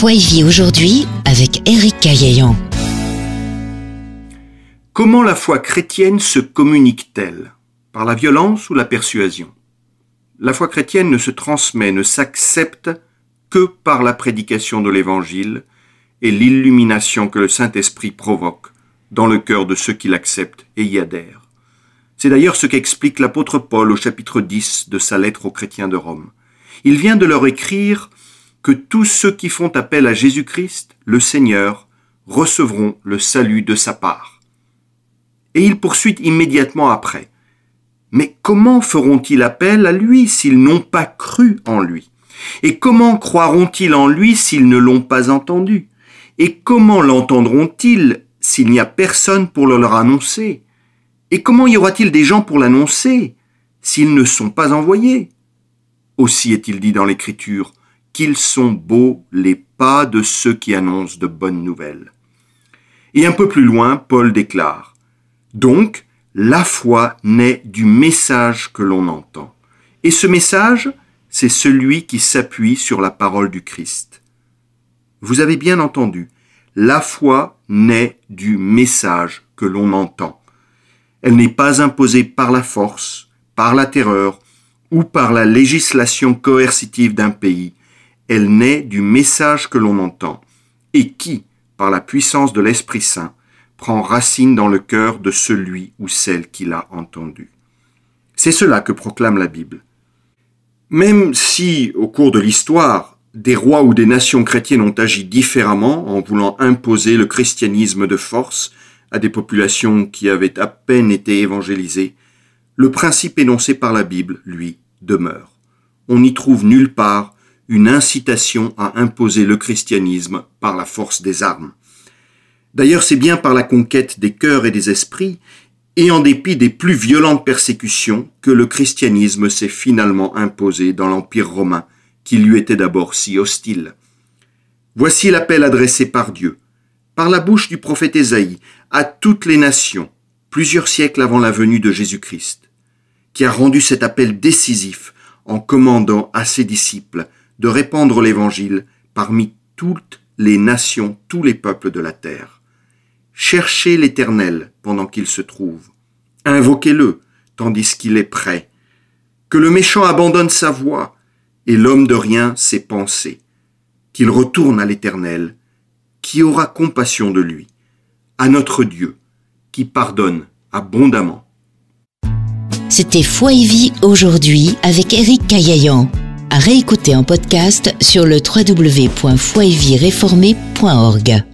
Foi aujourd'hui avec eric Comment la foi chrétienne se communique-t-elle Par la violence ou la persuasion La foi chrétienne ne se transmet, ne s'accepte que par la prédication de l'Évangile et l'illumination que le Saint-Esprit provoque dans le cœur de ceux qui l'acceptent et y adhèrent. C'est d'ailleurs ce qu'explique l'apôtre Paul au chapitre 10 de sa lettre aux chrétiens de Rome. Il vient de leur écrire que tous ceux qui font appel à Jésus-Christ, le Seigneur, recevront le salut de sa part. Et il poursuit immédiatement après. Mais comment feront-ils appel à lui s'ils n'ont pas cru en lui Et comment croiront-ils en lui s'ils ne l'ont pas entendu Et comment l'entendront-ils s'il n'y a personne pour le leur annoncer Et comment y aura-t-il des gens pour l'annoncer s'ils ne sont pas envoyés Aussi est-il dit dans l'Écriture, qu'ils sont beaux les pas de ceux qui annoncent de bonnes nouvelles. Et un peu plus loin, Paul déclare Donc, la foi naît du message que l'on entend. Et ce message, c'est celui qui s'appuie sur la parole du Christ. Vous avez bien entendu, la foi naît du message que l'on entend. Elle n'est pas imposée par la force, par la terreur ou par la législation coercitive d'un pays, elle naît du message que l'on entend, et qui, par la puissance de l'Esprit Saint, prend racine dans le cœur de celui ou celle qui l'a entendu. C'est cela que proclame la Bible. Même si, au cours de l'histoire, des rois ou des nations chrétiennes ont agi différemment en voulant imposer le christianisme de force à des populations qui avaient à peine été évangélisées, le principe énoncé par la Bible, lui, demeure. On n'y trouve nulle part une incitation à imposer le christianisme par la force des armes. D'ailleurs, c'est bien par la conquête des cœurs et des esprits, et en dépit des plus violentes persécutions, que le christianisme s'est finalement imposé dans l'Empire romain, qui lui était d'abord si hostile. Voici l'appel adressé par Dieu, par la bouche du prophète Ésaïe, à toutes les nations, plusieurs siècles avant la venue de Jésus-Christ, qui a rendu cet appel décisif en commandant à ses disciples de répandre l'Évangile parmi toutes les nations, tous les peuples de la terre. Cherchez l'Éternel pendant qu'il se trouve. Invoquez-le tandis qu'il est prêt. Que le méchant abandonne sa voie et l'homme de rien ses pensées. Qu'il retourne à l'Éternel, qui aura compassion de lui, à notre Dieu, qui pardonne abondamment. C'était Foi et Vie aujourd'hui avec Éric Caillayan à réécouter en podcast sur le www.foieviereformé.org.